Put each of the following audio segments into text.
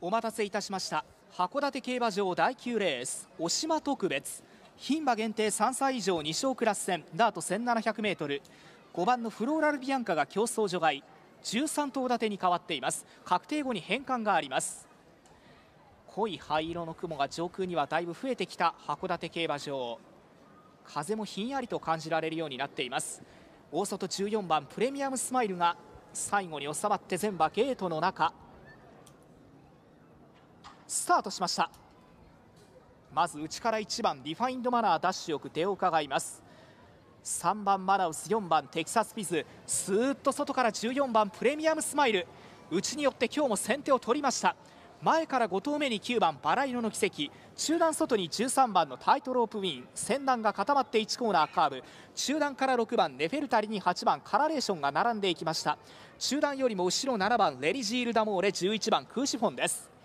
お待たせいたしました函館競馬場第9レース押島特別牝馬限定3歳以上2勝クラス戦ダート 1700m5 番のフローラルビアンカが競争除外13頭立てに変わっています確定後に変換があります濃い灰色の雲が上空にはだいぶ増えてきた函館競馬場風もひんやりと感じられるようになっています大外14番プレミアムスマイルが最後に収まって全馬ゲートの中スタートしましたまず内から1番リファインドマナーダッシュよく出を伺います3番マナウス4番テキサスピズスーッと外から14番プレミアムスマイル内によって今日も先手を取りました前から5投目に9番バラ色の奇跡中段外に13番のタイトロープウィン先段が固まって1コーナーカーブ中段から6番ネフェルタリに8番カラレーションが並んでいきました中段よりも後ろ7番レリジール・ダモーレ11番クーシフォンです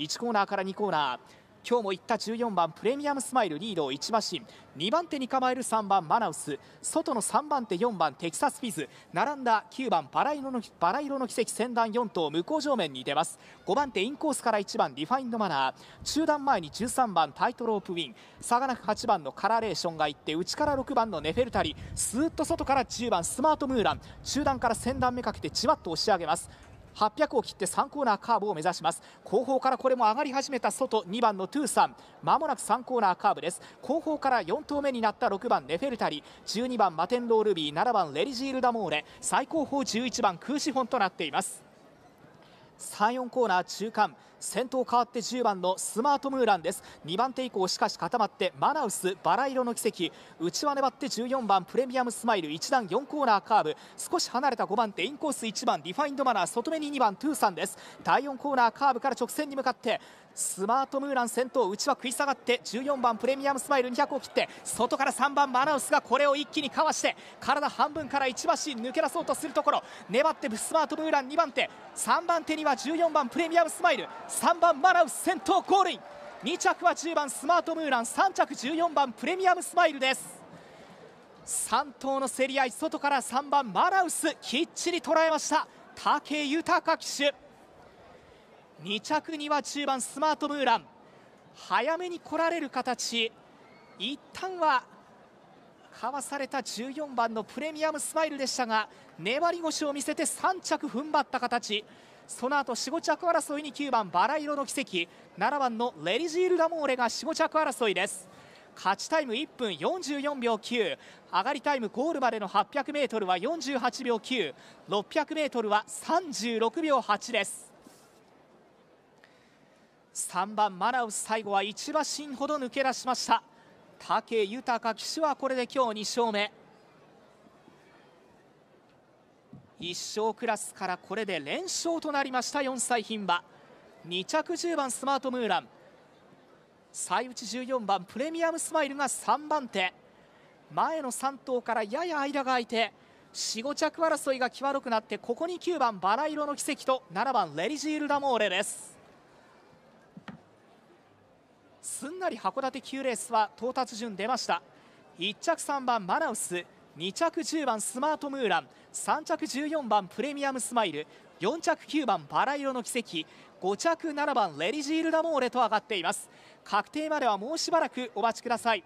1コーナーから2コーナー今日も行った14番プレミアムスマイルリードを1馬身2番手に構える3番マナウス外の3番手4番テキサスフィズ並んだ9番バラ色のバラ色の奇跡先団4頭向こう正面に出ます5番手インコースから1番リファインドマナー中段前に13番タイトロープウィン差がなく8番のカラレーションが行って内から6番のネフェルタリスーッと外から10番スマートムーラン中段から先段目かけてじわっと押し上げます800を切って3コーナーカーブを目指します後方からこれも上がり始めた外2番のトゥーさんまもなく3コーナーカーブです後方から4投目になった6番ネフェルタリ12番マテンロールビー7番レリジール・ダモーレ最高峰11番空資本となっています34コーナー中間先頭変わって10番のスマートムーランです2番手以降しかし固まってマナウスバラ色の奇跡内輪粘って14番プレミアムスマイル1段4コーナーカーブ少し離れた5番手インコース1番ディファインドマナー外目に2番トゥーさんです第4コーナーカーブから直線に向かってスマートムーラン先頭内は食い下がって14番プレミアムスマイル200を切って外から3番マナウスがこれを一気にかわして体半分から1橋抜け出そうとするところ粘ってスマートムーラン2番手3番手には14番プレミアムスマイル3番マナウス先頭ゴールイン2着は10番スマートムーラン3着14番プレミアムスマイルです3頭の競り合い外から3番マナウスきっちり捉えました武豊騎手2着には10番スマートムーラン早めに来られる形一旦はかわされた14番のプレミアムスマイルでしたが粘り腰を見せて3着踏ん張った形その後4、5着争いに9番バラ色の奇跡7番のレリジール・ラモーレが4、5着争いです勝ちタイム1分44秒9上がりタイムゴールまでの 800m は48秒 9600m は36秒8です3番マナウス最後は1馬身ほど抜け出しました武豊騎手はこれで今日2勝目1勝クラスからこれで連勝となりました4歳牝馬2着10番スマートムーラン最内14番プレミアムスマイルが3番手前の3頭からやや間が空いて45着争いが際どくなってここに9番バラ色の奇跡と7番レリジール・ダモーレですすんなり函館9レースは到達順出ました1着3番マナウス2着10番スマートムーラン3着14番プレミアムスマイル4着9番バラ色の奇跡5着7番レリジール・ダモーレと上がっています確定まではもうしばらくお待ちください